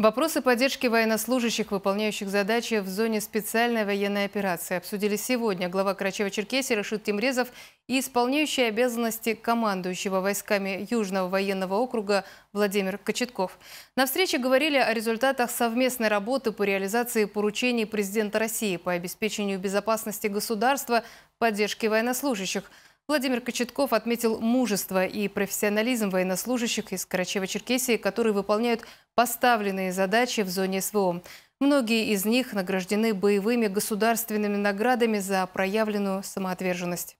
Вопросы поддержки военнослужащих, выполняющих задачи в зоне специальной военной операции, обсудили сегодня глава Карачева-Черкесии Рашид Тимрезов и исполняющий обязанности командующего войсками Южного военного округа Владимир Кочетков. На встрече говорили о результатах совместной работы по реализации поручений президента России по обеспечению безопасности государства, поддержке военнослужащих – Владимир Кочетков отметил мужество и профессионализм военнослужащих из Карачева-Черкесии, которые выполняют поставленные задачи в зоне СВО. Многие из них награждены боевыми государственными наградами за проявленную самоотверженность.